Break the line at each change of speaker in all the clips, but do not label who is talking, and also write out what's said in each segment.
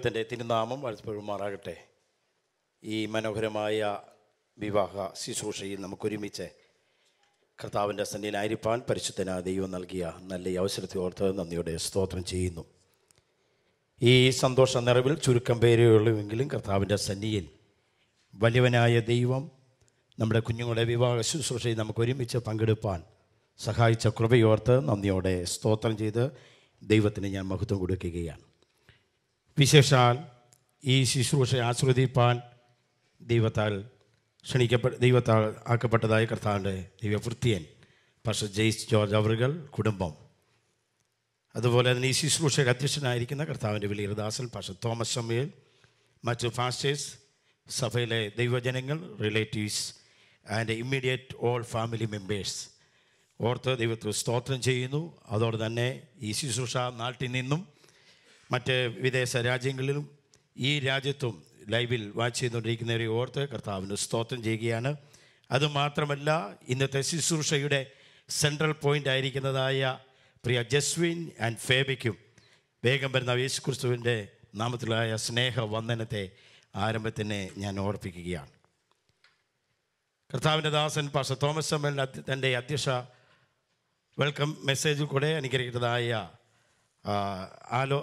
ദൈവത്തിൻ്റെ തിരുനാമം മാറാകട്ടെ ഈ മനോഹരമായ വിവാഹ ശുശ്രൂഷയിൽ നമുക്കൊരുമിച്ച് കർത്താവിൻ്റെ സന്നിധിയിലായിരിക്കാൻ പരിശുദ്ധന ദൈവം നൽകിയ നല്ല അവസരത്തെ ഓർത്ത് നന്ദിയോടെ സ്തോത്രം ചെയ്യുന്നു ഈ സന്തോഷ നിറവിൽ ചുരുക്കം പേരേ കർത്താവിൻ്റെ സന്നിധിയിൽ വലിയവനായ ദൈവം നമ്മുടെ കുഞ്ഞുങ്ങളുടെ വിവാഹ ശുശ്രൂഷയിൽ നമുക്ക് ഒരുമിച്ച് പങ്കെടുപ്പാൻ സഹായിച്ച കൃപയോർത്ത് നന്ദിയോടെ സ്തോത്രം ചെയ്ത് ദൈവത്തിന് ഞാൻ മഹത്വം കൊടുക്കുകയാണ് വിശേഷാൽ ഈ ശുശ്രൂഷ ആസ്വദിപ്പാൻ ദൈവത്താൽ ക്ഷണിക്കപ്പെട്ട ദൈവത്താൽ ആക്കപ്പെട്ടതായ കർത്താവിൻ്റെ ദൈവവൃത്തിയൻ പക്ഷെ ജെയ്സ് ജോർജ് അവറുകൾ കുടുംബം അതുപോലെ തന്നെ ഈ ശുശ്രൂഷയ്ക്ക് അധ്യക്ഷനായിരിക്കുന്ന കർത്താവിൻ്റെ വിളിയർദാസൻ പക്ഷെ തോമസ് സമയൽ മറ്റു ഫാസ്റ്റേഴ്സ് സഭയിലെ ദൈവജനങ്ങൾ relatives and immediate all family members ഓർത്ത് ദൈവത്തിൽ സ്തോത്രം ചെയ്യുന്നു അതോടെ തന്നെ ഈ ശുശ്രൂഷ നാട്ടിൽ നിന്നും മറ്റ് വിദേശ രാജ്യങ്ങളിലും ഈ രാജ്യത്തും ലൈവിൽ വാച്ച് ചെയ്തുകൊണ്ടിരിക്കുന്നവരെ ഓർത്ത് കർത്താവിന് സ്തോത്രം ചെയ്യുകയാണ് അതുമാത്രമല്ല ഇന്നത്തെ ശുശ്രൂഷയുടെ സെൻട്രൽ പോയിൻ്റ് ആയിരിക്കുന്നതായ പ്രിയ ജസ്വിൻ ആൻഡ് ഫേബയ്ക്കും വേഗം വരുന്ന യേശു ക്രിസ്തുവിൻ്റെ നാമത്തിലായ സ്നേഹ വന്ദനത്തെ ആരംഭത്തിനെ ഞാൻ ഓർപ്പിക്കുകയാണ് കർത്താവിൻ്റെ ദാസൻ പാഷ തോമസ് സമ്മേളന തൻ്റെ അധ്യക്ഷ വെൽക്കം മെസ്സേജിൽ കൂടെ അനുഗ്രഹിക്കുന്നതായ ആലോ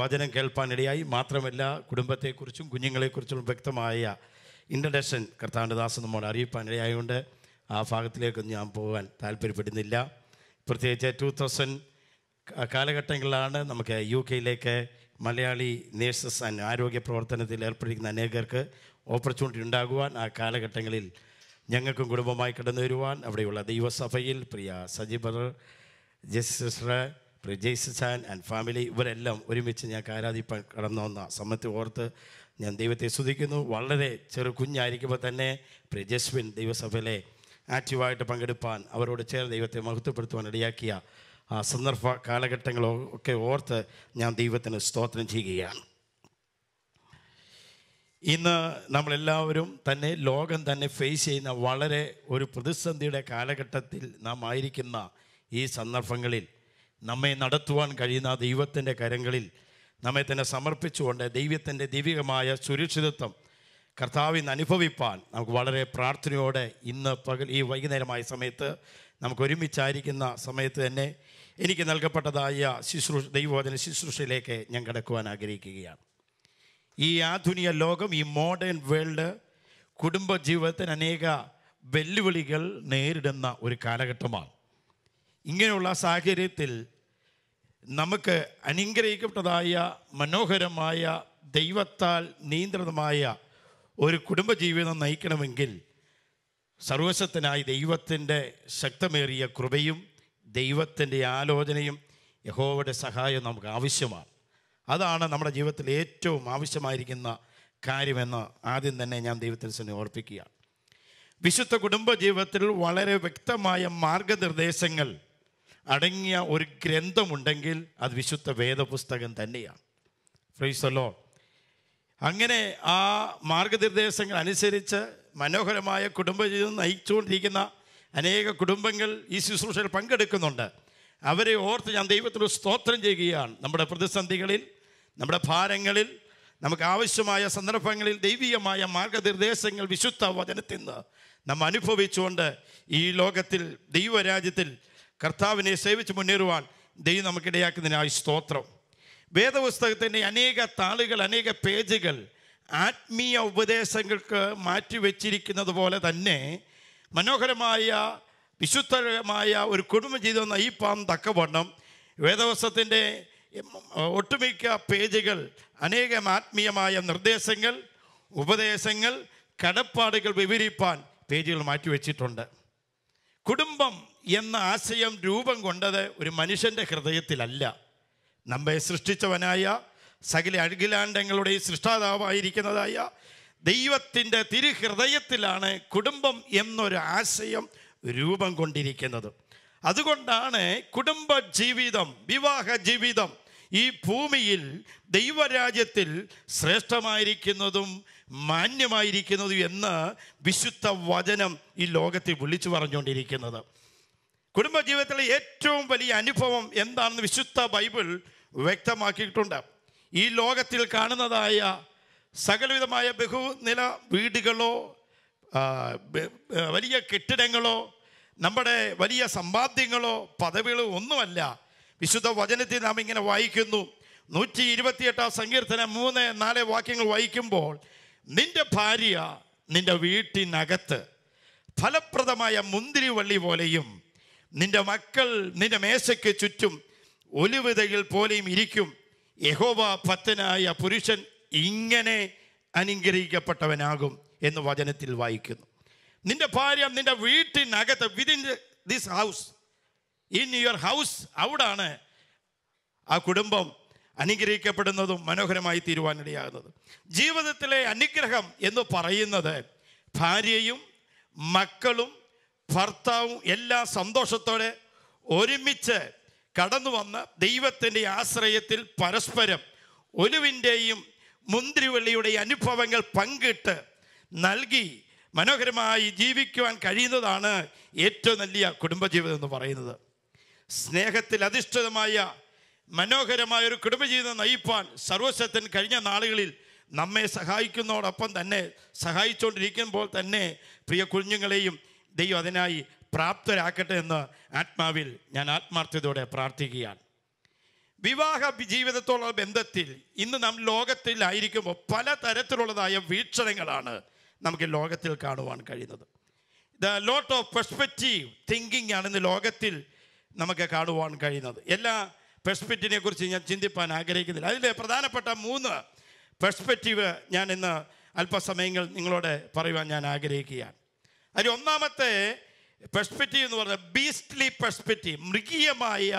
വചനം കേൾപ്പാനിടയായി മാത്രമല്ല കുടുംബത്തെക്കുറിച്ചും കുഞ്ഞുങ്ങളെക്കുറിച്ചും വ്യക്തമായ ഇൻട്രഡക്ഷൻ കർത്താവിൻ്റെ ദാസം നമ്മോട് അറിയിപ്പാനിടയായതുകൊണ്ട് ആ ഭാഗത്തിലേക്കൊന്നും ഞാൻ പോകാൻ താല്പര്യപ്പെടുന്നില്ല പ്രത്യേകിച്ച് ടു തൗസൻഡ് കാലഘട്ടങ്ങളിലാണ് നമുക്ക് യു കെയിലേക്ക് മലയാളി നേഴ്സസ് ആൻഡ് ആരോഗ്യ പ്രവർത്തനത്തിൽ ഏർപ്പെട്ടിരിക്കുന്ന അനേകർക്ക് ഓപ്പർച്യൂണിറ്റി ഉണ്ടാകുവാൻ ആ കാലഘട്ടങ്ങളിൽ ഞങ്ങൾക്കും കുടുംബമായി കടന്നു വരുവാൻ അവിടെയുള്ള ദൈവസഭയിൽ പ്രിയ സജി ജസ്റ്റിസ് പ്രജയ്സാൻ ആൻഡ് ഫാമിലി ഇവരെല്ലാം ഒരുമിച്ച് ഞാൻ കാരാതിപ്പാൻ കടന്നു വന്ന സമയത്ത് ഓർത്ത് ഞാൻ ദൈവത്തെ സ്തുതിക്കുന്നു വളരെ ചെറു കുഞ്ഞായിരിക്കുമ്പോൾ തന്നെ പ്രിജസ്വിൻ ദൈവസഭയിലെ ആക്റ്റീവായിട്ട് പങ്കെടുപ്പാൻ അവരോട് ചേർന്ന് ദൈവത്തെ മഹത്വപ്പെടുത്തുവാൻ ഇടയാക്കിയ ആ സന്ദർഭ കാലഘട്ടങ്ങളൊക്കെ ഓർത്ത് ഞാൻ ദൈവത്തിന് സ്തോത്രം ചെയ്യുകയാണ് ഇന്ന് നമ്മളെല്ലാവരും തന്നെ ലോകം തന്നെ ഫേസ് ചെയ്യുന്ന വളരെ ഒരു പ്രതിസന്ധിയുടെ കാലഘട്ടത്തിൽ നാം ആയിരിക്കുന്ന ഈ സന്ദർഭങ്ങളിൽ നമ്മെ നടത്തുവാൻ കഴിയുന്ന ദൈവത്തിൻ്റെ കരങ്ങളിൽ നമ്മെ തന്നെ സമർപ്പിച്ചുകൊണ്ട് ദൈവത്തിൻ്റെ ദൈവികമായ സുരക്ഷിതത്വം നിന്ന് അനുഭവിപ്പാൻ നമുക്ക് വളരെ പ്രാർത്ഥനയോടെ ഇന്ന് പകൽ ഈ വൈകുന്നേരമായ സമയത്ത് നമുക്ക് ഒരുമിച്ചായിരിക്കുന്ന സമയത്ത് തന്നെ എനിക്ക് നൽകപ്പെട്ടതായ ശുശ്രൂ ദൈവവചന ശുശ്രൂഷയിലേക്ക് ഞാൻ കിടക്കുവാൻ ആഗ്രഹിക്കുകയാണ് ഈ ആധുനിക ലോകം ഈ മോഡേൺ വേൾഡ് കുടുംബ ജീവിതത്തിന് അനേക വെല്ലുവിളികൾ നേരിടുന്ന ഒരു കാലഘട്ടമാണ് ഇങ്ങനെയുള്ള സാഹചര്യത്തിൽ നമുക്ക് അനുഗ്രഹിക്കപ്പെട്ടതായ മനോഹരമായ ദൈവത്താൽ നിയന്ത്രിതമായ ഒരു കുടുംബജീവിതം നയിക്കണമെങ്കിൽ സർവശത്തിനായി ദൈവത്തിൻ്റെ ശക്തമേറിയ കൃപയും ദൈവത്തിൻ്റെ ആലോചനയും യഹോവയുടെ സഹായം നമുക്ക് ആവശ്യമാണ് അതാണ് നമ്മുടെ ജീവിതത്തിൽ ഏറ്റവും ആവശ്യമായിരിക്കുന്ന കാര്യമെന്ന് ആദ്യം തന്നെ ഞാൻ ദൈവത്തിന് തന്നെ ഓർപ്പിക്കുക വിശുദ്ധ കുടുംബ ജീവിതത്തിൽ വളരെ വ്യക്തമായ മാർഗനിർദ്ദേശങ്ങൾ അടങ്ങിയ ഒരു ഗ്രന്ഥമുണ്ടെങ്കിൽ അത് വിശുദ്ധ വേദപുസ്തകം തന്നെയാണ് ഫ്രീസലോ അങ്ങനെ ആ മാർഗനിർദ്ദേശങ്ങൾ അനുസരിച്ച് മനോഹരമായ കുടുംബജീവിതം നയിച്ചുകൊണ്ടിരിക്കുന്ന അനേക കുടുംബങ്ങൾ ഈ ശുശ്രൂഷയിൽ പങ്കെടുക്കുന്നുണ്ട് അവരെ ഓർത്ത് ഞാൻ ദൈവത്തിന് സ്തോത്രം ചെയ്യുകയാണ് നമ്മുടെ പ്രതിസന്ധികളിൽ നമ്മുടെ ഭാരങ്ങളിൽ നമുക്ക് ആവശ്യമായ സന്ദർഭങ്ങളിൽ ദൈവികമായ മാർഗനിർദ്ദേശങ്ങൾ വിശുദ്ധ വചനത്തിൽ നിന്ന് നമ്മൾ അനുഭവിച്ചുകൊണ്ട് ഈ ലോകത്തിൽ ദൈവരാജ്യത്തിൽ കർത്താവിനെ സേവിച്ച് മുന്നേറുവാൻ ദൈവം നമുക്കിടയാക്കുന്നതിനായി സ്തോത്രം വേദപുസ്തകത്തിൻ്റെ അനേക താളുകൾ അനേക പേജുകൾ ആത്മീയ ഉപദേശങ്ങൾക്ക് മാറ്റിവെച്ചിരിക്കുന്നത് പോലെ തന്നെ മനോഹരമായ വിശുദ്ധമായ ഒരു കുടുംബജീവിതം നയിപ്പാൻ തക്കവണ്ണം വേദവസ്ത്രത്തിൻ്റെ ഒട്ടുമിക്ക പേജുകൾ അനേകം ആത്മീയമായ നിർദ്ദേശങ്ങൾ ഉപദേശങ്ങൾ കടപ്പാടുകൾ വിവരിപ്പാൻ പേജുകൾ മാറ്റിവെച്ചിട്ടുണ്ട് കുടുംബം എന്ന ആശയം രൂപം കൊണ്ടത് ഒരു മനുഷ്യൻ്റെ ഹൃദയത്തിലല്ല നമ്മെ സൃഷ്ടിച്ചവനായ സകല അഴുകിലാണ്ടങ്ങളുടെ സൃഷ്ടാതാവായിരിക്കുന്നതായ ദൈവത്തിൻ്റെ തിരുഹൃദയത്തിലാണ് കുടുംബം എന്നൊരു ആശയം രൂപം കൊണ്ടിരിക്കുന്നത് അതുകൊണ്ടാണ് കുടുംബ ജീവിതം വിവാഹ ജീവിതം ഈ ഭൂമിയിൽ ദൈവരാജ്യത്തിൽ ശ്രേഷ്ഠമായിരിക്കുന്നതും മാന്യമായിരിക്കുന്നത് എന്ന് വിശുദ്ധ വചനം ഈ ലോകത്തെ വിളിച്ചു പറഞ്ഞുകൊണ്ടിരിക്കുന്നത് കുടുംബജീവിതത്തിലെ ഏറ്റവും വലിയ അനുഭവം എന്താണെന്ന് വിശുദ്ധ ബൈബിൾ വ്യക്തമാക്കിയിട്ടുണ്ട് ഈ ലോകത്തിൽ കാണുന്നതായ സകലവിധമായ ബഹുനില വീടുകളോ വലിയ കെട്ടിടങ്ങളോ നമ്മുടെ വലിയ സമ്പാദ്യങ്ങളോ പദവികളോ ഒന്നുമല്ല വിശുദ്ധ വചനത്തിൽ നാം ഇങ്ങനെ വായിക്കുന്നു നൂറ്റി ഇരുപത്തിയെട്ടാം സങ്കീർത്തനം മൂന്ന് നാല് വാക്യങ്ങൾ വായിക്കുമ്പോൾ നിന്റെ ഭാര്യ നിന്റെ വീട്ടിനകത്ത് ഫലപ്രദമായ മുന്തിരിവള്ളി പോലെയും നിന്റെ മക്കൾ നിന്റെ മേശയ്ക്ക് ചുറ്റും ഒലിവിതകൾ പോലെയും ഇരിക്കും യഹോവ ഭക്തനായ പുരുഷൻ ഇങ്ങനെ അനുഗ്രഹിക്കപ്പെട്ടവനാകും എന്ന് വചനത്തിൽ വായിക്കുന്നു നിന്റെ ഭാര്യ നിന്റെ വീട്ടിനകത്ത് within this house in your house അവിടാണ് ആ കുടുംബം അനുഗ്രഹിക്കപ്പെടുന്നതും മനോഹരമായി തീരുവാനിടയാകുന്നത് ജീവിതത്തിലെ അനുഗ്രഹം എന്ന് പറയുന്നത് ഭാര്യയും മക്കളും ഭർത്താവും എല്ലാം സന്തോഷത്തോടെ ഒരുമിച്ച് കടന്നു വന്ന ദൈവത്തിൻ്റെ ആശ്രയത്തിൽ പരസ്പരം ഒലുവിൻ്റെയും മുന്തിരിവള്ളിയുടെയും അനുഭവങ്ങൾ പങ്കിട്ട് നൽകി മനോഹരമായി ജീവിക്കുവാൻ കഴിയുന്നതാണ് ഏറ്റവും നല്ല കുടുംബജീവിതം എന്ന് പറയുന്നത് സ്നേഹത്തിൽ അധിഷ്ഠിതമായ മനോഹരമായ ഒരു കുടുംബജീവിതം നയിപ്പാൻ സർവശക്തൻ കഴിഞ്ഞ നാളുകളിൽ നമ്മെ സഹായിക്കുന്നതോടൊപ്പം തന്നെ സഹായിച്ചുകൊണ്ടിരിക്കുമ്പോൾ തന്നെ പ്രിയ കുഞ്ഞുങ്ങളെയും ദൈവം അതിനായി പ്രാപ്തരാക്കട്ടെ എന്ന് ആത്മാവിൽ ഞാൻ ആത്മാർത്ഥതയോടെ പ്രാർത്ഥിക്കുകയാണ് വിവാഹ ജീവിതത്തോടുള്ള ബന്ധത്തിൽ ഇന്ന് നാം ലോകത്തിലായിരിക്കുമ്പോൾ പല തരത്തിലുള്ളതായ വീക്ഷണങ്ങളാണ് നമുക്ക് ലോകത്തിൽ കാണുവാൻ കഴിയുന്നത് the lot of perspective thinking ആണ് ഇന്ന് ലോകത്തിൽ നമുക്ക് കാണുവാൻ കഴിയുന്നത് എല്ലാ പെർസ്പെക്റ്റീവിനെ കുറിച്ച് ഞാൻ ചിന്തിപ്പാൻ ആഗ്രഹിക്കുന്നില്ല അതിൻ്റെ പ്രധാനപ്പെട്ട മൂന്ന് പെർസ്പെക്റ്റീവ് ഞാൻ ഇന്ന് അല്പസമയങ്ങൾ നിങ്ങളോട് പറയുവാൻ ഞാൻ ആഗ്രഹിക്കുകയാണ് അതിൽ ഒന്നാമത്തെ പെർസ്പെക്റ്റീവ് എന്ന് പറഞ്ഞാൽ ബീസ്റ്റ്ലി പെർസ്പെക്റ്റീവ് മൃഗീയമായ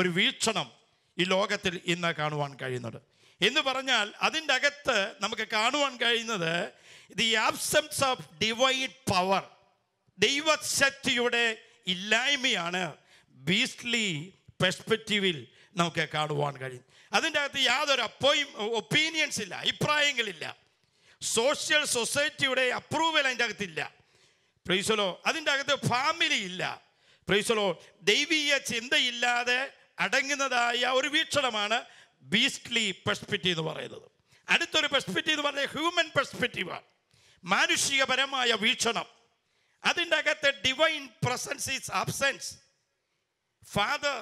ഒരു വീക്ഷണം ഈ ലോകത്തിൽ ഇന്ന് കാണുവാൻ കഴിയുന്നത് എന്ന് പറഞ്ഞാൽ അതിൻ്റെ അകത്ത് നമുക്ക് കാണുവാൻ കഴിയുന്നത് the absence of divine power ദൈവശക്തിയുടെ ഇല്ലായ്മയാണ് ബീസ്റ്റ്ലി പെർസ്പെക്റ്റീവിൽ നമുക്ക് കാണുവാൻ കഴിയും അതിൻ്റെ അകത്ത് യാതൊരു അപ്പോയും ഒപ്പീനിയൻസ് ഇല്ല അഭിപ്രായങ്ങളില്ല സോഷ്യൽ സൊസൈറ്റിയുടെ അപ്രൂവൽ അതിൻ്റെ അകത്തില്ല പ്രീസലോ അതിൻ്റെ അകത്ത് ഫാമിലി ഇല്ല പ്രീസലോ ദൈവീയ ചിന്തയില്ലാതെ അടങ്ങുന്നതായ ഒരു വീക്ഷണമാണ് ബീസ്റ്റ്ലി പെർസ്പെക്റ്റീവ് എന്ന് പറയുന്നത് അടുത്തൊരു പെർസ്പെക്റ്റീവ് എന്ന് പറഞ്ഞാൽ ഹ്യൂമൻ പെർസ്പെക്റ്റീവാണ് മാനുഷികപരമായ വീക്ഷണം അതിൻ്റെ അകത്ത് divine presence is absence father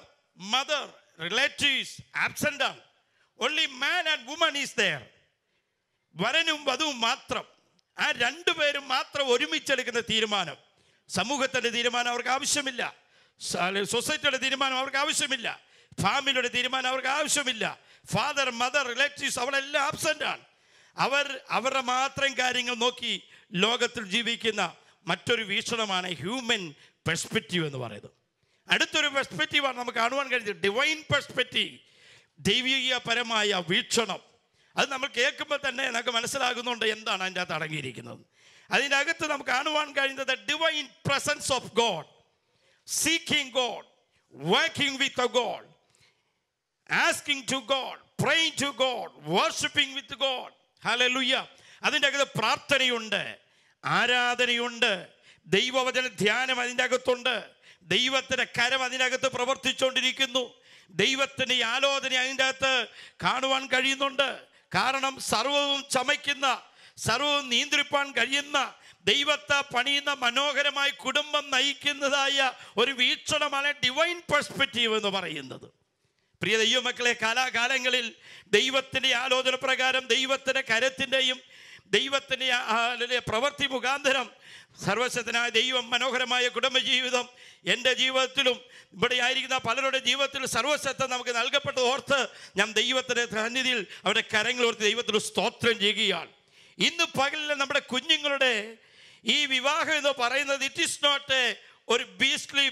mother relatives absent ആണ് only man and woman is there വരനും വധുവും മാത്രം ആ രണ്ടുപേരും മാത്രം ഒരുമിച്ചെടുക്കുന്ന തീരുമാനം സമൂഹത്തിൻ്റെ തീരുമാനം അവർക്ക് ആവശ്യമില്ല സൊസൈറ്റിയുടെ തീരുമാനം അവർക്ക് ആവശ്യമില്ല ഫാമിലിയുടെ തീരുമാനം അവർക്ക് ആവശ്യമില്ല ഫാദർ മദർ റിലേറ്റീവ്സ് അവളെല്ലാം ആബ്സെൻ്റ് ആണ് അവർ അവരുടെ മാത്രം കാര്യങ്ങൾ നോക്കി ലോകത്തിൽ ജീവിക്കുന്ന മറ്റൊരു വീക്ഷണമാണ് ഹ്യൂമൻ പെർസ്പെക്റ്റീവ് എന്ന് പറയുന്നത് അടുത്തൊരു പെർസ്പെക്റ്റീവാണ് നമുക്ക് കാണുവാൻ കഴിഞ്ഞത് ഡിവൈൻ പെർസ്പെക്റ്റീവ് ദൈവികപരമായ വീക്ഷണം അത് നമ്മൾ കേൾക്കുമ്പോൾ തന്നെ നമുക്ക് മനസ്സിലാകുന്നുണ്ട് എന്താണ് അതിൻ്റെ അകത്ത് അടങ്ങിയിരിക്കുന്നത് അതിൻ്റെ അകത്ത് നമുക്ക് കാണുവാൻ കഴിയുന്നത് divine presence of God seeking God working with God asking to God praying to God worshipping with God ലുയ്യ അതിൻ്റെ അകത്ത് പ്രാർത്ഥനയുണ്ട് ആരാധനയുണ്ട് ദൈവവചന ധ്യാനം അതിൻ്റെ അകത്തുണ്ട് ദൈവത്തിൻ്റെ കരം അതിനകത്ത് പ്രവർത്തിച്ചുകൊണ്ടിരിക്കുന്നു ദൈവത്തിൻ്റെ ആലോചന അതിൻ്റെ അകത്ത് കാണുവാൻ കഴിയുന്നുണ്ട് കാരണം സർവവും ചമയ്ക്കുന്ന സർവവും നിയന്ത്രിപ്പാൻ കഴിയുന്ന ദൈവത്തെ പണിയുന്ന മനോഹരമായി കുടുംബം നയിക്കുന്നതായ ഒരു വീക്ഷണമാണ് ഡിവൈൻ പെർസ്പെക്റ്റീവ് എന്ന് പറയുന്നത് പ്രിയ ദൈവമക്കളെ കാലാകാലങ്ങളിൽ ദൈവത്തിൻ്റെ ആലോചന പ്രകാരം ദൈവത്തിൻ്റെ കരത്തിൻ്റെയും ദൈവത്തിൻ്റെ അല്ലെ പ്രവൃത്തി മുഖാന്തരം സർവശക്തനായ ദൈവം മനോഹരമായ കുടുംബജീവിതം എൻ്റെ ജീവിതത്തിലും ഇവിടെ ആയിരിക്കുന്ന പലരുടെ ജീവിതത്തിൽ സർവശക്തം നമുക്ക് നൽകപ്പെട്ട ഓർത്ത് ഞാൻ ദൈവത്തിൻ്റെ സന്നിധിയിൽ അവരുടെ ഓർത്ത് ദൈവത്തിന് സ്തോത്രം ചെയ്യുകയാണ് ഇന്ന് പകലിലെ നമ്മുടെ കുഞ്ഞുങ്ങളുടെ ഈ വിവാഹം എന്ന് പറയുന്നത് ഇറ്റ് ഈസ് നോട്ട് എ ഒരു ബീസ്റ്റ്ലി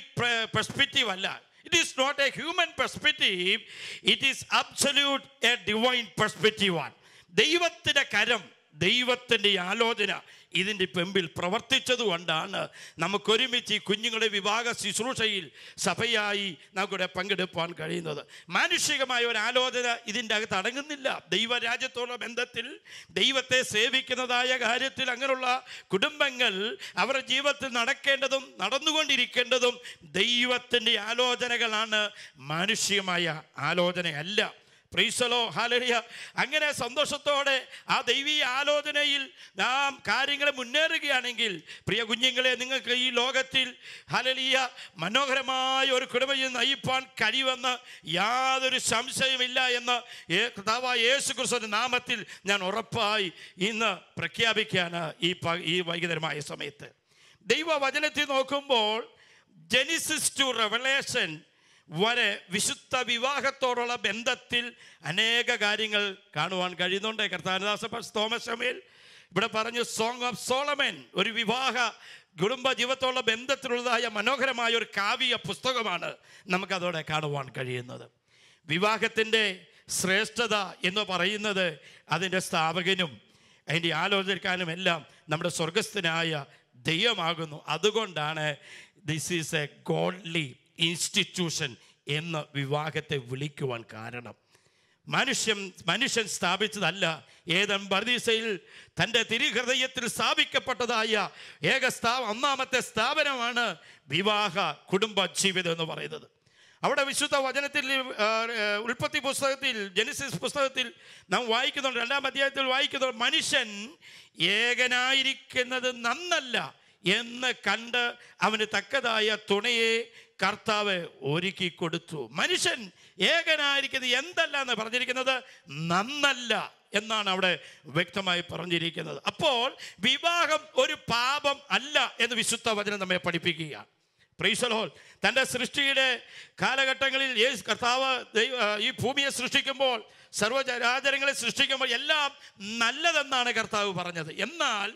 പെർസ്പെക്റ്റീവ് അല്ല it is not a human perspective it is absolute a divine perspective ആണ് ദൈവത്തിൻ്റെ കരം ദൈവത്തിൻ്റെ ആലോചന ഇതിൻ്റെ പെമ്പിൽ പ്രവർത്തിച്ചതുകൊണ്ടാണ് നമുക്കൊരുമിച്ച് ഈ കുഞ്ഞുങ്ങളുടെ വിവാഹ ശുശ്രൂഷയിൽ സഭയായി നമുക്കിവിടെ പങ്കെടുപ്പാൻ കഴിയുന്നത് മാനുഷികമായ ഒരു ആലോചന ഇതിൻ്റെ അകത്ത് അടങ്ങുന്നില്ല ദൈവരാജ്യത്തോടുള്ള ബന്ധത്തിൽ ദൈവത്തെ സേവിക്കുന്നതായ കാര്യത്തിൽ അങ്ങനെയുള്ള കുടുംബങ്ങൾ അവരുടെ ജീവിതത്തിൽ നടക്കേണ്ടതും നടന്നുകൊണ്ടിരിക്കേണ്ടതും ദൈവത്തിൻ്റെ ആലോചനകളാണ് മാനുഷികമായ ആലോചനയല്ല പ്രീസലോ ഹാലിയ അങ്ങനെ സന്തോഷത്തോടെ ആ ദൈവീയ ആലോചനയിൽ നാം കാര്യങ്ങളെ മുന്നേറുകയാണെങ്കിൽ പ്രിയ കുഞ്ഞുങ്ങളെ നിങ്ങൾക്ക് ഈ ലോകത്തിൽ ഹലലിയ മനോഹരമായ ഒരു കുടുംബയിൽ നയിപ്പാൻ കഴിവെന്ന് യാതൊരു സംശയമില്ല എന്ന് യേശു ക്രിസ്തു നാമത്തിൽ ഞാൻ ഉറപ്പായി ഇന്ന് പ്രഖ്യാപിക്കുകയാണ് ഈ ഈ വൈകുന്നേരമായ സമയത്ത് ദൈവവചനത്തിൽ നോക്കുമ്പോൾ ജെനിസിസ് ടു റെവലേഷൻ വരെ വിശുദ്ധ വിവാഹത്തോടുള്ള ബന്ധത്തിൽ അനേക കാര്യങ്ങൾ കാണുവാൻ കഴിയുന്നുണ്ട് കർത്താരദാസ തോമസമേൽ ഇവിടെ പറഞ്ഞു സോങ് ഓഫ് സോളമൻ ഒരു വിവാഹ കുടുംബ ജീവിതത്തോടുള്ള ബന്ധത്തിലുള്ളതായ മനോഹരമായ ഒരു കാവ്യ പുസ്തകമാണ് നമുക്കതോടെ കാണുവാൻ കഴിയുന്നത് വിവാഹത്തിൻ്റെ ശ്രേഷ്ഠത എന്ന് പറയുന്നത് അതിൻ്റെ സ്ഥാപകനും അതിൻ്റെ ആലോചിക്കാനും എല്ലാം നമ്മുടെ സ്വർഗസ്ഥനായ ദൈവമാകുന്നു അതുകൊണ്ടാണ് this is a godly institution എന്ന വിവാഹത്തെ വിളിക്കുവാൻ കാരണം മനുഷ്യൻ മനുഷ്യൻ സ്ഥാപിച്ചതല്ല ഏതൻ ബർദീസയിൽ തൻ്റെ തിരുഹൃദയത്തിൽ സ്ഥാപിക്കപ്പെട്ടതായ ഏക സ്ഥാ ഒന്നാമത്തെ സ്ഥാപനമാണ് വിവാഹ കുടുംബ ജീവിതം എന്ന് പറയുന്നത് അവിടെ വിശുദ്ധ വചനത്തിൽ ഉൽപ്പത്തി പുസ്തകത്തിൽ ജനസിസ് പുസ്തകത്തിൽ നാം വായിക്കുന്നുണ്ട് രണ്ടാം അധ്യായത്തിൽ വായിക്കുന്നുണ്ട് മനുഷ്യൻ ഏകനായിരിക്കുന്നത് നന്നല്ല എന്ന് കണ്ട് അവന് തക്കതായ തുണയെ കർത്താവ് ഒരുക്കി കൊടുത്തു മനുഷ്യൻ ഏകനായിരിക്കുന്നത് എന്തല്ല എന്ന് പറഞ്ഞിരിക്കുന്നത് നന്നല്ല എന്നാണ് അവിടെ വ്യക്തമായി പറഞ്ഞിരിക്കുന്നത് അപ്പോൾ വിവാഹം ഒരു പാപം അല്ല എന്ന് വിശുദ്ധ വചനം നമ്മെ പഠിപ്പിക്കുകയാണ് പ്രീസലോൾ തൻ്റെ സൃഷ്ടിയുടെ കാലഘട്ടങ്ങളിൽ യേശു കർത്താവ് ഈ ഭൂമിയെ സൃഷ്ടിക്കുമ്പോൾ സർവ്വചരാചരങ്ങളെ സൃഷ്ടിക്കുമ്പോൾ എല്ലാം നല്ലതെന്നാണ് കർത്താവ് പറഞ്ഞത് എന്നാൽ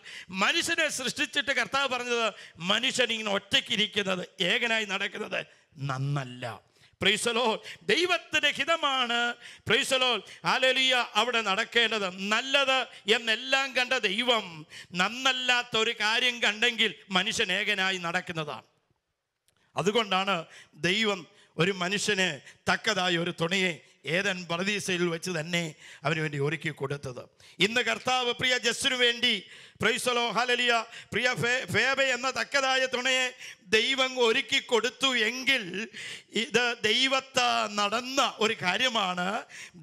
മനുഷ്യനെ സൃഷ്ടിച്ചിട്ട് കർത്താവ് പറഞ്ഞത് മനുഷ്യൻ ഇങ്ങനെ ഒറ്റയ്ക്കിരിക്കുന്നത് ഏകനായി നടക്കുന്നത് നന്നല്ല പ്രൈസലോൾ ദൈവത്തിൻ്റെ ഹിതമാണ് പ്രൈസലോൾ ആലലിയ അവിടെ നടക്കേണ്ടത് നല്ലത് എന്നെല്ലാം കണ്ട ദൈവം നന്നല്ലാത്ത ഒരു കാര്യം കണ്ടെങ്കിൽ മനുഷ്യൻ ഏകനായി നടക്കുന്നതാണ് അതുകൊണ്ടാണ് ദൈവം ഒരു മനുഷ്യനെ തക്കതായ ഒരു തുണയെ ഏതൻ പറദീസയിൽ വെച്ച് തന്നെ അവന് വേണ്ടി ഒരുക്കി കൊടുത്തത് ഇന്ന് കർത്താവ് പ്രിയ ജസ്സിനു വേണ്ടി പ്രൈസലോ ഹലലിയ പ്രിയ ഫേ ഫേബ എന്ന തക്കതായ തുണയെ ദൈവം ഒരുക്കി കൊടുത്തു എങ്കിൽ ഇത് ദൈവത്താൽ നടന്ന ഒരു കാര്യമാണ്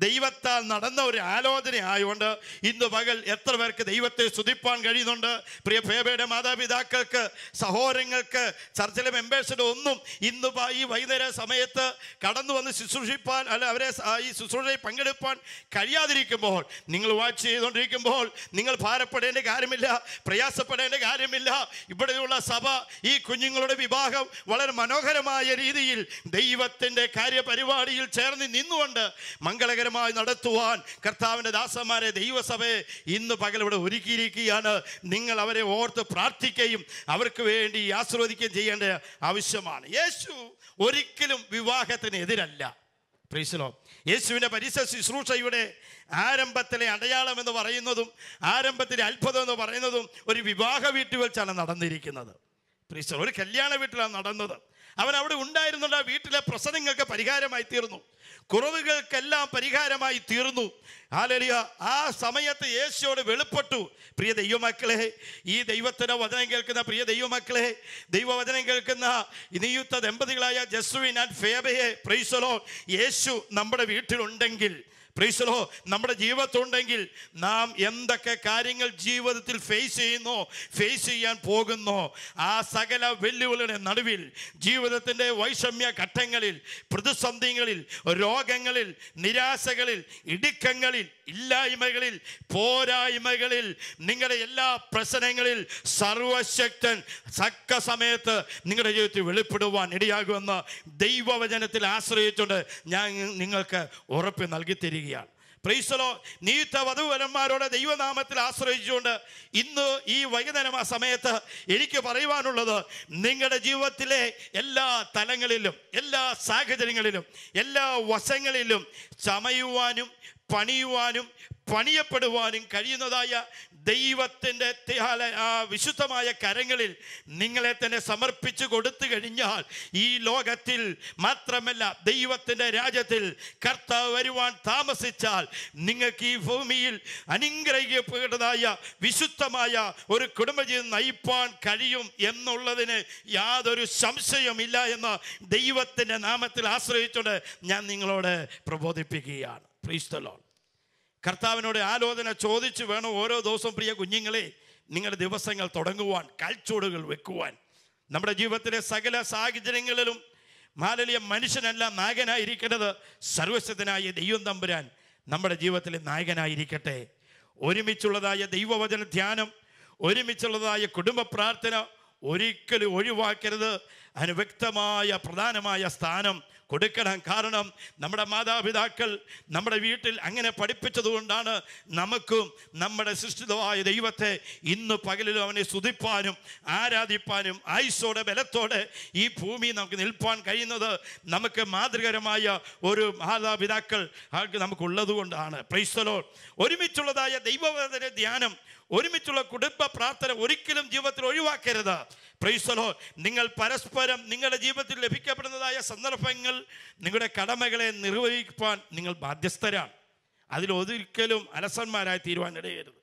ദൈവത്താൽ നടന്ന ഒരു ആലോചന ആയതുകൊണ്ട് ഇന്ന് പകൽ എത്ര പേർക്ക് ദൈവത്തെ സ്തുതിപ്പാൻ കഴിയുന്നുണ്ട് പ്രിയ ഫേബയുടെ മാതാപിതാക്കൾക്ക് സഹോദരങ്ങൾക്ക് ചർച്ചിലെ മെമ്പേഴ്സിൻ്റെ ഒന്നും ഇന്ന് ഈ വൈകുന്നേര സമയത്ത് കടന്നു വന്ന് ശുശ്രൂഷിപ്പാൻ അല്ല അവരെ ഈ ശുശ്രൂഷയിൽ പങ്കെടുപ്പാൻ കഴിയാതിരിക്കുമ്പോൾ നിങ്ങൾ വാച്ച് ചെയ്തുകൊണ്ടിരിക്കുമ്പോൾ നിങ്ങൾ ഭാരപ്പെടേണ്ട കാര്യമില്ല പ്രയാസപ്പെടേണ്ട കാര്യമില്ല ഇവിടെയുള്ള സഭ ഈ കുഞ്ഞുങ്ങളുടെ വിവാഹം വളരെ മനോഹരമായ രീതിയിൽ ദൈവത്തിൻ്റെ കാര്യപരിപാടിയിൽ ചേർന്ന് നിന്നുകൊണ്ട് മംഗളകരമായി നടത്തുവാൻ കർത്താവിൻ്റെ ദാസന്മാരെ ദൈവസഭയെ ഇന്ന് പകലിവിടെ ഒരുക്കിയിരിക്കുകയാണ് നിങ്ങൾ അവരെ ഓർത്ത് പ്രാർത്ഥിക്കുകയും അവർക്ക് വേണ്ടി ആശ്രവദിക്കുകയും ചെയ്യേണ്ട ആവശ്യമാണ് യേശു ഒരിക്കലും വിവാഹത്തിന് എതിരല്ല പ്രീസിലോ യേശുവിൻ്റെ പരിസ ശുശ്രൂഷയുടെ ആരംഭത്തിലെ അടയാളം എന്ന് പറയുന്നതും ആരംഭത്തിലെ അത്ഭുതം എന്ന് പറയുന്നതും ഒരു വിവാഹ വീട്ടിൽ വെച്ചാണ് നടന്നിരിക്കുന്നത് പ്രീസിലോ ഒരു കല്യാണ വീട്ടിലാണ് നടന്നത് അവൻ അവിടെ ഉണ്ടായിരുന്നുണ്ട് ആ വീട്ടിലെ പ്രശ്നങ്ങൾക്ക് പരിഹാരമായി തീർന്നു കുറവുകൾക്കെല്ലാം പരിഹാരമായി തീർന്നു ആലലിയ ആ സമയത്ത് യേശുവോട് വെളിപ്പെട്ടു പ്രിയ ദൈവമക്കളെ ഈ ദൈവത്തിൻ്റെ വചനം കേൾക്കുന്ന പ്രിയ ദൈവമക്കളെ ദൈവവചനം കേൾക്കുന്ന നിയുക്ത ദമ്പതികളായ ജസ്വിൻ ആൻഡ് ഫേബയെ പ്രൈസലോ യേശു നമ്മുടെ വീട്ടിലുണ്ടെങ്കിൽ പ്രീസലോ നമ്മുടെ ജീവിതത്തുണ്ടെങ്കിൽ നാം എന്തൊക്കെ കാര്യങ്ങൾ ജീവിതത്തിൽ ഫേസ് ചെയ്യുന്നു ഫേസ് ചെയ്യാൻ പോകുന്നു ആ സകല വെല്ലുവിളിയുടെ നടുവിൽ ജീവിതത്തിൻ്റെ വൈഷമ്യ ഘട്ടങ്ങളിൽ പ്രതിസന്ധികളിൽ രോഗങ്ങളിൽ നിരാശകളിൽ ഇടുക്കങ്ങളിൽ ഇല്ലായ്മകളിൽ പോരായ്മകളിൽ നിങ്ങളുടെ എല്ലാ പ്രശ്നങ്ങളിൽ സർവശക്തൻ തക്ക സമയത്ത് നിങ്ങളുടെ ജീവിതത്തിൽ വെളിപ്പെടുവാൻ ഇടയാകുമെന്ന് ദൈവവചനത്തിൽ ആശ്രയിച്ചുകൊണ്ട് ഞാൻ നിങ്ങൾക്ക് ഉറപ്പ് നൽകി തരിക വരികയാണ് പ്രീസ്തലോ നീത്ത വധുവരന്മാരോടെ ദൈവനാമത്തിൽ ആശ്രയിച്ചുകൊണ്ട് ഇന്ന് ഈ വൈകുന്നേരം ആ സമയത്ത് എനിക്ക് പറയുവാനുള്ളത് നിങ്ങളുടെ ജീവിതത്തിലെ എല്ലാ തലങ്ങളിലും എല്ലാ സാഹചര്യങ്ങളിലും എല്ലാ വശങ്ങളിലും ചമയുവാനും പണിയുവാനും പണിയപ്പെടുവാനും കഴിയുന്നതായ ദൈവത്തിൻ്റെ വിശുദ്ധമായ കരങ്ങളിൽ നിങ്ങളെ തന്നെ സമർപ്പിച്ചു കൊടുത്തു കഴിഞ്ഞാൽ ഈ ലോകത്തിൽ മാത്രമല്ല ദൈവത്തിൻ്റെ രാജ്യത്തിൽ കർത്താവ് വരുവാൻ താമസിച്ചാൽ നിങ്ങൾക്ക് ഈ ഭൂമിയിൽ അനുഗ്രഹിക്കപ്പെട്ടതായ വിശുദ്ധമായ ഒരു കുടുംബജീവിതം നയിപ്പാൻ കഴിയും എന്നുള്ളതിന് യാതൊരു സംശയമില്ല എന്ന് ദൈവത്തിൻ്റെ നാമത്തിൽ ആശ്രയിച്ചുകൊണ്ട് ഞാൻ നിങ്ങളോട് പ്രബോധിപ്പിക്കുകയാണ് പ്രീസ്തലോൺ കർത്താവിനോട് ആലോചന ചോദിച്ച് വേണം ഓരോ ദിവസവും പ്രിയ കുഞ്ഞുങ്ങളെ നിങ്ങളുടെ ദിവസങ്ങൾ തുടങ്ങുവാൻ കാൽച്ചൂടുകൾ വെക്കുവാൻ നമ്മുടെ ജീവിതത്തിലെ സകല സാഹചര്യങ്ങളിലും മാലലിയ മനുഷ്യനല്ല നായകനായിരിക്കേണ്ടത് സർവശ്വതനായ ദൈവം തമ്പുരാൻ നമ്മുടെ ജീവിതത്തിലെ നായകനായിരിക്കട്ടെ ഒരുമിച്ചുള്ളതായ ദൈവവചന ധ്യാനം ഒരുമിച്ചുള്ളതായ കുടുംബ പ്രാർത്ഥന ഒരിക്കലും ഒഴിവാക്കരുത് അതിന് വ്യക്തമായ പ്രധാനമായ സ്ഥാനം കൊടുക്കണം കാരണം നമ്മുടെ മാതാപിതാക്കൾ നമ്മുടെ വീട്ടിൽ അങ്ങനെ പഠിപ്പിച്ചതുകൊണ്ടാണ് നമുക്കും നമ്മുടെ സൃഷ്ടിതമായ ദൈവത്തെ ഇന്ന് പകലിലും അവനെ സ്തുതിപ്പാനും ആരാധിപ്പാനും ആയുസോടെ ബലത്തോടെ ഈ ഭൂമി നമുക്ക് നിൽപ്പാൻ കഴിയുന്നത് നമുക്ക് മാതൃകരമായ ഒരു മാതാപിതാക്കൾ ആൾക്ക് നമുക്കുള്ളത് കൊണ്ടാണ് പ്രൈസ്തലോ ഒരുമിച്ചുള്ളതായ ദൈവവചന ധ്യാനം ഒരുമിച്ചുള്ള കുടുംബ പ്രാർത്ഥന ഒരിക്കലും ജീവിതത്തിൽ ഒഴിവാക്കരുത് പ്രൈസലോ നിങ്ങൾ പരസ്പരം നിങ്ങളുടെ ജീവിതത്തിൽ ലഭിക്കപ്പെടുന്നതായ സന്ദർഭങ്ങൾ നിങ്ങളുടെ കടമകളെ നിർവഹിക്കാൻ നിങ്ങൾ ബാധ്യസ്ഥരാണ് അതിൽ ഒരിക്കലും അലസന്മാരായി തീരുവാനിടയരുത്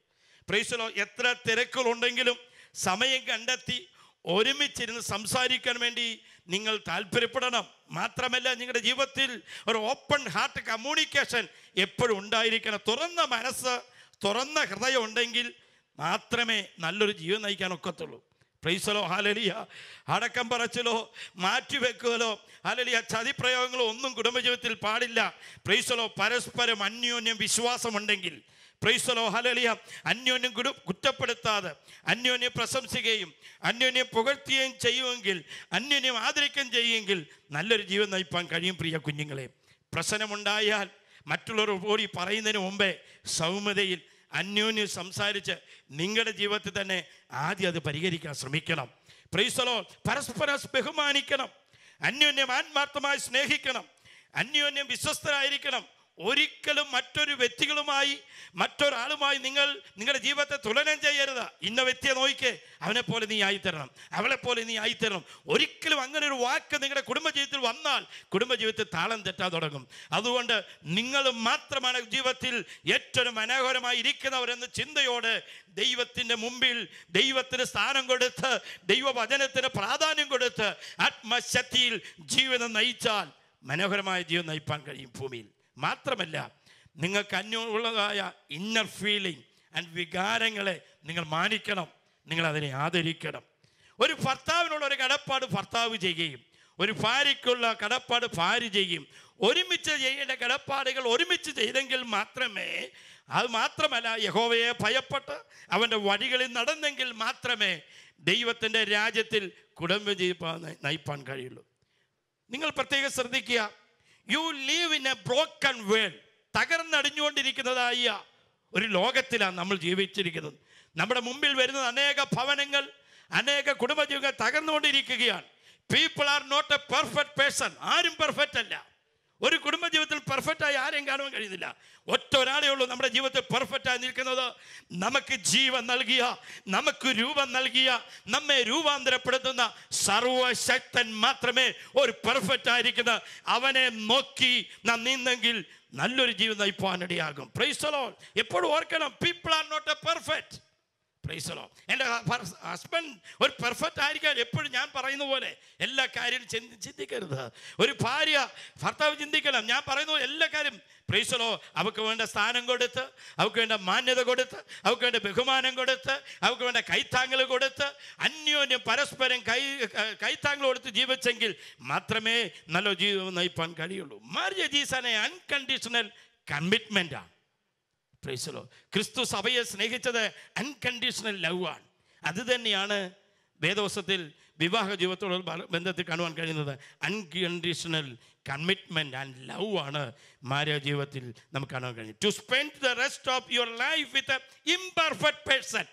പ്രൈസലോ എത്ര തിരക്കുകളുണ്ടെങ്കിലും സമയം കണ്ടെത്തി ഒരുമിച്ചിരുന്ന് സംസാരിക്കാൻ വേണ്ടി നിങ്ങൾ താല്പര്യപ്പെടണം മാത്രമല്ല നിങ്ങളുടെ ജീവിതത്തിൽ ഒരു ഓപ്പൺ ഹാർട്ട് കമ്മ്യൂണിക്കേഷൻ എപ്പോഴും ഉണ്ടായിരിക്കണം തുറന്ന മനസ്സ് തുറന്ന ഹൃദയം ഉണ്ടെങ്കിൽ മാത്രമേ നല്ലൊരു ജീവൻ നയിക്കാൻ ഒക്കത്തുള്ളൂ പ്രൈസലോ ഹാലലിയ അടക്കം പറച്ചിലോ മാറ്റിവെക്കുകലോ ഹാലലിയ ചതിപ്രയോഗങ്ങളോ ഒന്നും കുടുംബജീവിതത്തിൽ പാടില്ല പ്രൈസലോ പരസ്പരം അന്യോന്യം വിശ്വാസമുണ്ടെങ്കിൽ പ്രൈസലോ ഹലലിയ അന്യോന്യം കുടു കുറ്റപ്പെടുത്താതെ അന്യോന്യം പ്രശംസിക്കുകയും അന്യോന്യം പുകഴ്ത്തുകയും ചെയ്യുമെങ്കിൽ അന്യോന്യം ആദരിക്കുകയും ചെയ്യുമെങ്കിൽ നല്ലൊരു ജീവൻ നയിപ്പാൻ കഴിയും പ്രിയ കുഞ്ഞുങ്ങളെ പ്രശ്നമുണ്ടായാൽ മറ്റുള്ളവർ ഓടി പറയുന്നതിന് മുമ്പേ സൗമ്യതയിൽ അന്യോന്യം സംസാരിച്ച് നിങ്ങളുടെ ജീവിതത്തിൽ തന്നെ ആദ്യം അത് പരിഹരിക്കാൻ ശ്രമിക്കണം പ്രൈസലോ പരസ്പരം ബഹുമാനിക്കണം അന്യോന്യം ആത്മാർത്ഥമായി സ്നേഹിക്കണം അന്യോന്യം വിശ്വസ്തരായിരിക്കണം ഒരിക്കലും മറ്റൊരു വ്യക്തികളുമായി മറ്റൊരാളുമായി നിങ്ങൾ നിങ്ങളുടെ ജീവിതത്തെ തുലനം ചെയ്യരുത് ഇന്ന വ്യക്തിയെ നോക്കിക്കേ അവനെപ്പോലെ നീ ആയിത്തരണം അവളെപ്പോലെ നീ ആയിത്തരണം ഒരിക്കലും അങ്ങനെ ഒരു വാക്ക് നിങ്ങളുടെ കുടുംബജീവിതത്തിൽ വന്നാൽ കുടുംബജീവിതത്തിൽ താളം തെറ്റാൻ തുടങ്ങും അതുകൊണ്ട് നിങ്ങൾ മാത്രമാണ് ജീവിതത്തിൽ ഏറ്റവും മനോഹരമായി ഇരിക്കുന്നവരെന്ന ചിന്തയോടെ ദൈവത്തിൻ്റെ മുമ്പിൽ ദൈവത്തിന് സ്ഥാനം കൊടുത്ത് ദൈവവചനത്തിന് പ്രാധാന്യം കൊടുത്ത് ആത്മശക്തിയിൽ ജീവിതം നയിച്ചാൽ മനോഹരമായ ജീവിതം നയിപ്പാൻ കഴിയും ഭൂമിയിൽ മാത്രമല്ല നിങ്ങൾക്ക് അന്യമുള്ളതായ ഇന്നർ ഫീലിംഗ് ആൻഡ് വികാരങ്ങളെ നിങ്ങൾ മാനിക്കണം നിങ്ങൾ അതിനെ ആദരിക്കണം ഒരു ഭർത്താവിനുള്ള ഒരു കടപ്പാട് ഭർത്താവ് ചെയ്യുകയും ഒരു ഭാര്യയ്ക്കുള്ള കടപ്പാട് ഭാര്യ ചെയ്യും ഒരുമിച്ച് ചെയ്യേണ്ട കടപ്പാടുകൾ ഒരുമിച്ച് ചെയ്തെങ്കിൽ മാത്രമേ അത് മാത്രമല്ല യഹോവയെ ഭയപ്പെട്ട് അവൻ്റെ വഴികളിൽ നടന്നെങ്കിൽ മാത്രമേ ദൈവത്തിൻ്റെ രാജ്യത്തിൽ കുടുംബജീവിതം നയിപ്പാൻ കഴിയുള്ളൂ നിങ്ങൾ പ്രത്യേകം ശ്രദ്ധിക്കുക you live in a broken world തകർന്നടിഞ്ഞുകൊണ്ടിരിക്കുന്നതായ ഒരു ലോകത്തിലാണ് നമ്മൾ ജീവിച്ചിരിക്കുന്നത് നമ്മുടെ മുമ്പിൽ വരുന്നത് അനേക ഭവനങ്ങൾ അനേക കുടുംബജീവിതങ്ങൾ തകർന്നുകൊണ്ടിരിക്കുകയാണ് people are not a perfect person ആരും പെർഫെക്റ്റ് അല്ല ഒരു കുടുംബജീവിതത്തിൽ പെർഫെക്റ്റായി ആരെയും കാണുവാൻ കഴിയുന്നില്ല ഒറ്റ ഒരാളേ ഉള്ളൂ നമ്മുടെ ജീവിതത്തിൽ പെർഫെക്റ്റായി നിൽക്കുന്നത് നമുക്ക് ജീവൻ നൽകിയ നമുക്ക് രൂപം നൽകിയ നമ്മെ രൂപാന്തരപ്പെടുത്തുന്ന സർവശക്തൻ മാത്രമേ ഒരു പെർഫെക്റ്റ് ആയിരിക്കുന്ന അവനെ നോക്കി നാം നീന്തെങ്കിൽ നല്ലൊരു ജീവിതം ഇപ്പോൾ അനടിയാകും പ്രൈസലോ എപ്പോഴും ഓർക്കണം people are not a perfect praise the Lord എൻ്റെ ഹസ്ബൻഡ് ഒരു പെർഫെക്റ്റ് ആയിരിക്കാൻ എപ്പോഴും ഞാൻ പറയുന്ന പോലെ എല്ലാ കാര്യവും ചിന്തി ചിന്തിക്കരുത് ഒരു ഭാര്യ ഭർത്താവ് ചിന്തിക്കണം ഞാൻ പറയുന്ന പോലെ എല്ലാ കാര്യം പ്രൈസലോ അവൾക്ക് വേണ്ട സ്ഥാനം കൊടുത്ത് അവൾക്ക് വേണ്ട മാന്യത കൊടുത്ത് അവൾക്ക് വേണ്ട ബഹുമാനം കൊടുത്ത് അവൾക്ക് വേണ്ട കൈത്താങ്ങൾ കൊടുത്ത് അന്യോന്യം പരസ്പരം കൈ കൈത്താങ്ങൾ കൊടുത്ത് ജീവിച്ചെങ്കിൽ മാത്രമേ നല്ല ജീവിതം നയിപ്പാൻ കഴിയുള്ളൂ മാര്യ ജീസാനെ അൺകണ്ടീഷണൽ കമ്മിറ്റ്മെൻ്റാണ് പ്രൈസലോ ക്രിസ്തു സഭയെ സ്നേഹിച്ചത് അൺകണ്ടീഷണൽ ലവ് ആണ് അത് തന്നെയാണ് വേദവസത്തിൽ വിവാഹ ജീവിതത്തോട് ബന്ധത്തിൽ കാണുവാൻ കഴിയുന്നത് അൺകണ്ടീഷണൽ കമ്മിറ്റ്മെൻ്റ് ആൻഡ് ലവ് ആണ് മാര്യ ജീവിതത്തിൽ നമുക്ക് കാണാൻ കഴിയും to spend the rest of your life with imperfect person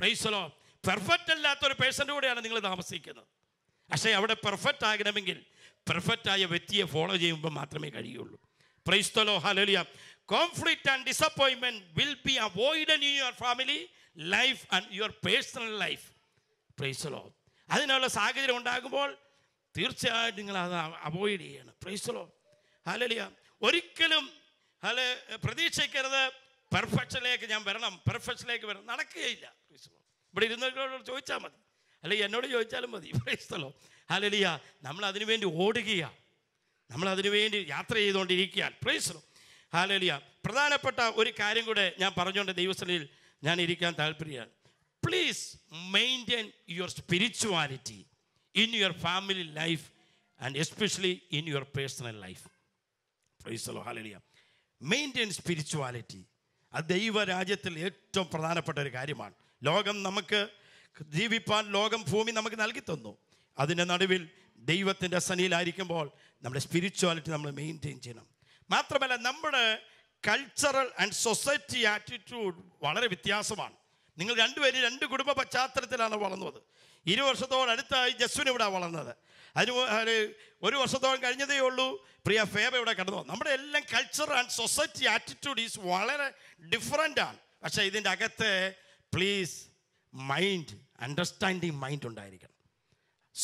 praise the Lord perfect അല്ലാത്ത ഒരു പേഴ്സൻ്റെ കൂടെയാണ് നിങ്ങൾ താമസിക്കുന്നത് പക്ഷേ അവിടെ പെർഫെക്റ്റ് ആകണമെങ്കിൽ പെർഫെക്റ്റായ വ്യക്തിയെ ഫോളോ ചെയ്യുമ്പോൾ മാത്രമേ കഴിയുള്ളൂ praise the Lord hallelujah conflict and disappointment will be avoid in your family life and your personal life praise the Lord അതിനുള്ള സാഹചര്യം ഉണ്ടാകുമ്പോൾ തീർച്ചയായിട്ടും നിങ്ങൾ അത് അവോയ്ഡ് ചെയ്യണം പ്രൈസലോ ഹലലിയ ഒരിക്കലും അല്ലെ പ്രതീക്ഷിക്കരുത് പെർഫെക്ഷനിലേക്ക് ഞാൻ വരണം പെർഫെക്ഷനിലേക്ക് വരണം നടക്കുകയില്ല പ്രൈസലോ ഇവിടെ ഇരുന്നവരോട് ചോദിച്ചാൽ മതി അല്ലെങ്കിൽ എന്നോട് ചോദിച്ചാലും മതി പ്രൈസ്തലോ ഹലലിയ നമ്മൾ അതിനുവേണ്ടി ഓടുകയാണ് നമ്മൾ അതിനുവേണ്ടി യാത്ര ചെയ്തുകൊണ്ടിരിക്കുകയാണ് പ്രൈസലോ ഹാലലിയ പ്രധാനപ്പെട്ട ഒരു കാര്യം കൂടെ ഞാൻ പറഞ്ഞുകൊണ്ട് ദൈവസ്ഥലിൽ ഞാൻ ഇരിക്കാൻ താല്പര്യമാണ് please maintain your spirituality in your family life and especially in your personal life praise the Lord hallelujah maintain spirituality അത് ദൈവരാജ്യത്തിൽ ഏറ്റവും പ്രധാനപ്പെട്ട ഒരു കാര്യമാണ് ലോകം നമുക്ക് ജീവിപ്പാൻ ലോകം ഭൂമി നമുക്ക് നൽകി തന്നു അതിൻ്റെ നടുവിൽ ദൈവത്തിൻ്റെ സനിയിലായിരിക്കുമ്പോൾ നമ്മുടെ സ്പിരിച്വാലിറ്റി നമ്മൾ മെയിൻറ്റെയിൻ ചെയ്യണം മാത്രമല്ല നമ്മുടെ കൾച്ചറൽ ആൻഡ് സൊസൈറ്റി ആറ്റിറ്റ്യൂഡ് വളരെ വ്യത്യാസമാണ് നിങ്ങൾ രണ്ടുപേരും രണ്ട് കുടുംബ പശ്ചാത്തലത്തിലാണ് വളർന്നത് ഇരു വർഷത്തോടടുത്തായി ജസ്വിൻ ഇവിടെ വളർന്നത് അതിന് ഒരു വർഷത്തോളം കഴിഞ്ഞതേ ഉള്ളൂ പ്രിയ ഫേബ ഇവിടെ കടന്നു നമ്മുടെ എല്ലാം culture and society attitude is വളരെ ഡിഫറെൻ്റ് ആണ് പക്ഷേ ഇതിൻ്റെ അകത്ത് പ്ലീസ് മൈൻഡ് അണ്ടർസ്റ്റാൻഡിങ് മൈൻഡ് ഉണ്ടായിരിക്കണം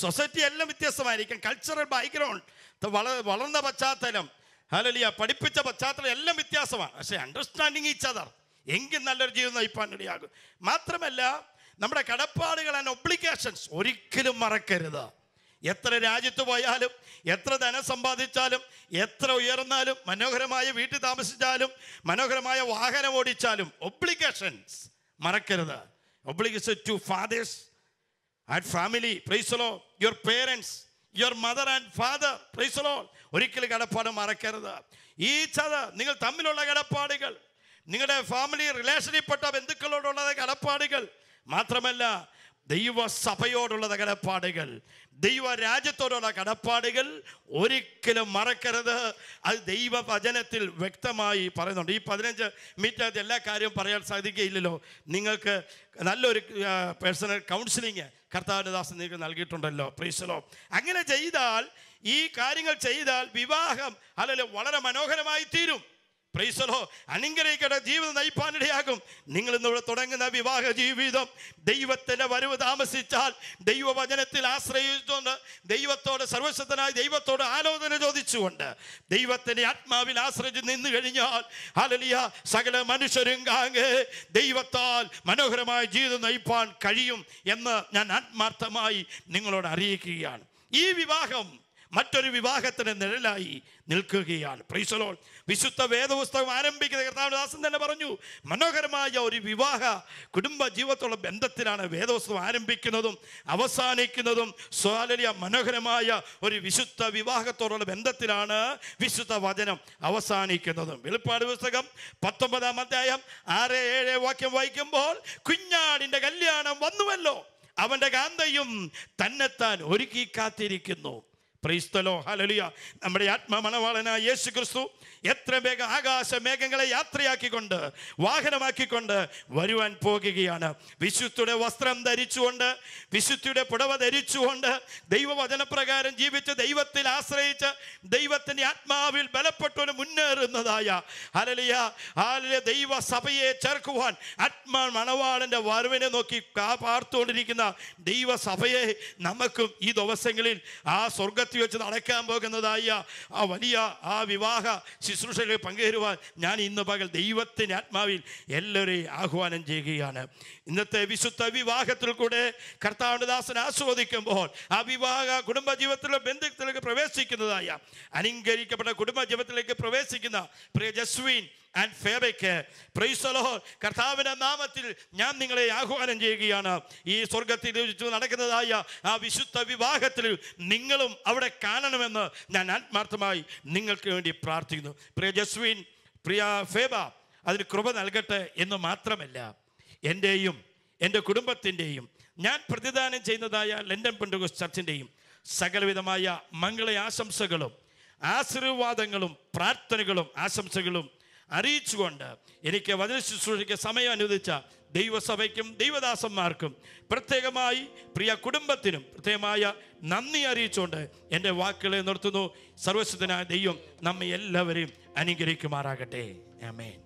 സൊസൈറ്റി എല്ലാം വ്യത്യസ്തമായിരിക്കും കൾച്ചറൽ ബാക്ക്ഗ്രൗണ്ട് വളർന്ന പശ്ചാത്തലം ഹലലിയ പഠിപ്പിച്ച പശ്ചാത്തലം എല്ലാം വ്യത്യാസമാണ് പക്ഷേ അണ്ടർസ്റ്റാൻഡിങ് ഈച്ച് അതർ എങ്കിൽ നല്ലൊരു ജീവിതം നയിപ്പാൻ ഇടയാകും മാത്രമല്ല നമ്മുടെ കടപ്പാടുകൾ ആൻഡ് ഒബ്ലിക്കേഷൻസ് ഒരിക്കലും മറക്കരുത് എത്ര രാജ്യത്ത് പോയാലും എത്ര ധനം സമ്പാദിച്ചാലും എത്ര ഉയർന്നാലും മനോഹരമായ വീട്ടിൽ താമസിച്ചാലും മനോഹരമായ വാഹനം ഓടിച്ചാലും ഒബ്ലിക്കേഷൻസ് മറക്കരുത് obligation to fathers and family praise the Lord your parents your mother and father praise the Lord ഒരിക്കലും കടപ്പാട് മറക്കരുത് ഈ ചത നിങ്ങൾ തമ്മിലുള്ള കടപ്പാടുകൾ നിങ്ങളുടെ ഫാമിലി റിലേഷനിൽപ്പെട്ട ബന്ധുക്കളോടുള്ള കടപ്പാടുകൾ മാത്രമല്ല ദൈവ സഭയോടുള്ള കടപ്പാടുകൾ ദൈവ രാജ്യത്തോടുള്ള കടപ്പാടുകൾ ഒരിക്കലും മറക്കരുത് അത് ദൈവ വചനത്തിൽ വ്യക്തമായി പറയുന്നുണ്ട് ഈ പതിനഞ്ച് മിനിറ്റ് എല്ലാ കാര്യവും പറയാൻ സാധിക്കുകയില്ലല്ലോ നിങ്ങൾക്ക് നല്ലൊരു പേഴ്സണൽ കൗൺസിലിങ് കർത്താവിൻ്റെ ദാസൻ നിങ്ങൾക്ക് നൽകിയിട്ടുണ്ടല്ലോ പ്രീസലോ അങ്ങനെ ചെയ്താൽ ഈ കാര്യങ്ങൾ ചെയ്താൽ വിവാഹം അല്ലെങ്കിൽ വളരെ മനോഹരമായി തീരും പ്രൈസലോ അനുഗ്രഹിക്കട്ടെ ജീവിതം നയിപ്പാനിടയാകും നിങ്ങൾ ഇന്നിവിടെ തുടങ്ങുന്ന വിവാഹ ജീവിതം ദൈവത്തിൻ്റെ വരവ് താമസിച്ചാൽ ദൈവവചനത്തിൽ ആശ്രയിച്ചുകൊണ്ട് ദൈവത്തോട് സർവശക്തനായ ദൈവത്തോട് ആലോചന ചോദിച്ചുകൊണ്ട് ദൈവത്തിൻ്റെ ആത്മാവിൽ ആശ്രയിച്ച് നിന്ന് കഴിഞ്ഞാൽ ഹലലിയ സകല മനുഷ്യരും കാങ്ങ് ദൈവത്താൽ മനോഹരമായ ജീവിതം നയിപ്പാൻ കഴിയും എന്ന് ഞാൻ ആത്മാർത്ഥമായി നിങ്ങളോട് അറിയിക്കുകയാണ് ഈ വിവാഹം മറ്റൊരു വിവാഹത്തിന് നിഴലായി നിൽക്കുകയാണ് പ്രീസലോൾ വിശുദ്ധ വേദപുസ്തകം ആരംഭിക്കുന്ന കർത്താവദാസൻ തന്നെ പറഞ്ഞു മനോഹരമായ ഒരു വിവാഹ കുടുംബ ജീവിതത്തുള്ള ബന്ധത്തിലാണ് വേദപുസ്തകം ആരംഭിക്കുന്നതും അവസാനിക്കുന്നതും സ്വാലലിയ മനോഹരമായ ഒരു വിശുദ്ധ വിവാഹത്തോടുള്ള ബന്ധത്തിലാണ് വിശുദ്ധ വചനം അവസാനിക്കുന്നതും വെളിപ്പാട് പുസ്തകം പത്തൊമ്പതാം അധ്യായം ആറ് ഏഴ് വാക്യം വായിക്കുമ്പോൾ കുഞ്ഞാടിൻ്റെ കല്യാണം വന്നുവല്ലോ അവൻ്റെ കാന്തയും തന്നെത്താൻ ഒരുക്കി കാത്തിരിക്കുന്നു പ്രീസ്തലോ ഹലലിയ നമ്മുടെ ആത്മാമണവാളനായ യേശു ക്രിസ്തു എത്ര വേഗം ആകാശ മേഘങ്ങളെ യാത്രയാക്കിക്കൊണ്ട് വാഹനമാക്കിക്കൊണ്ട് വരുവാൻ പോകുകയാണ് വിശുദ്ധിയുടെ വസ്ത്രം ധരിച്ചുകൊണ്ട് വിശുദ്ധിയുടെ പുടവ ധരിച്ചുകൊണ്ട് ദൈവവചനപ്രകാരം ജീവിച്ച് ദൈവത്തിൽ ആശ്രയിച്ച് ദൈവത്തിൻ്റെ ആത്മാവിൽ ബലപ്പെട്ടവന് മുന്നേറുന്നതായ ഹലലിയ ഹാലിലെ ദൈവസഭയെ ചേർക്കുവാൻ ആത്മാ മണവാളൻ്റെ വരവിനെ നോക്കി പാർത്തുകൊണ്ടിരിക്കുന്ന ദൈവസഭയെ നമുക്കും ഈ ദിവസങ്ങളിൽ ആ സ്വർഗത്തിൽ വെച്ച് നടക്കാൻ പോകുന്നതായ ആ വലിയ ആ വിവാഹ ശുശ്രൂഷകൾ പങ്കുചേരുവാൻ ഞാൻ ഇന്ന് പകൽ ദൈവത്തിൻ്റെ ആത്മാവിൽ എല്ലാവരെയും ആഹ്വാനം ചെയ്യുകയാണ് ഇന്നത്തെ വിശുദ്ധ വിവാഹത്തിൽ കൂടെ കർത്താവിൻ്റെ ദാസൻ ആസ്വദിക്കുമ്പോൾ ആ വിവാഹ കുടുംബ ജീവിതത്തിലെ ബന്ധുക്കളിലേക്ക് പ്രവേശിക്കുന്നതായ അനുകരിക്കപ്പെട്ട ജീവിതത്തിലേക്ക് പ്രവേശിക്കുന്ന പ്രിയ ജസ്വീൻ ആൻഡ് ഫേബയ്ക്ക് പ്രൈസലോ കർത്താവിൻ്റെ നാമത്തിൽ ഞാൻ നിങ്ങളെ ആഹ്വാനം ചെയ്യുകയാണ് ഈ സ്വർഗത്തിൽ നടക്കുന്നതായ ആ വിശുദ്ധ വിവാഹത്തിൽ നിങ്ങളും അവിടെ കാണണമെന്ന് ഞാൻ ആത്മാർത്ഥമായി നിങ്ങൾക്ക് വേണ്ടി പ്രാർത്ഥിക്കുന്നു പ്രിയ ജസ്വീൻ പ്രിയ ഫേബ അതിന് കൃപ നൽകട്ടെ എന്ന് മാത്രമല്ല എൻ്റെയും എൻ്റെ കുടുംബത്തിൻ്റെയും ഞാൻ പ്രതിദാനം ചെയ്യുന്നതായ ലണ്ടൻ പെൻഡഗോസ് ചർച്ചിൻ്റെയും സകലവിധമായ മംഗള ആശംസകളും ആശീർവാദങ്ങളും പ്രാർത്ഥനകളും ആശംസകളും അറിയിച്ചുകൊണ്ട് എനിക്ക് വചന ശുശ്രൂഷയ്ക്ക് സമയം അനുവദിച്ച ദൈവസഭയ്ക്കും ദൈവദാസന്മാർക്കും പ്രത്യേകമായി പ്രിയ കുടുംബത്തിനും പ്രത്യേകമായ നന്ദി അറിയിച്ചുകൊണ്ട് എൻ്റെ വാക്കുകളെ നിർത്തുന്നു സർവശുദ്ധനായ ദൈവം നമ്മെ എല്ലാവരെയും അനുഗ്രഹിക്കുമാറാകട്ടെ ആമേൻ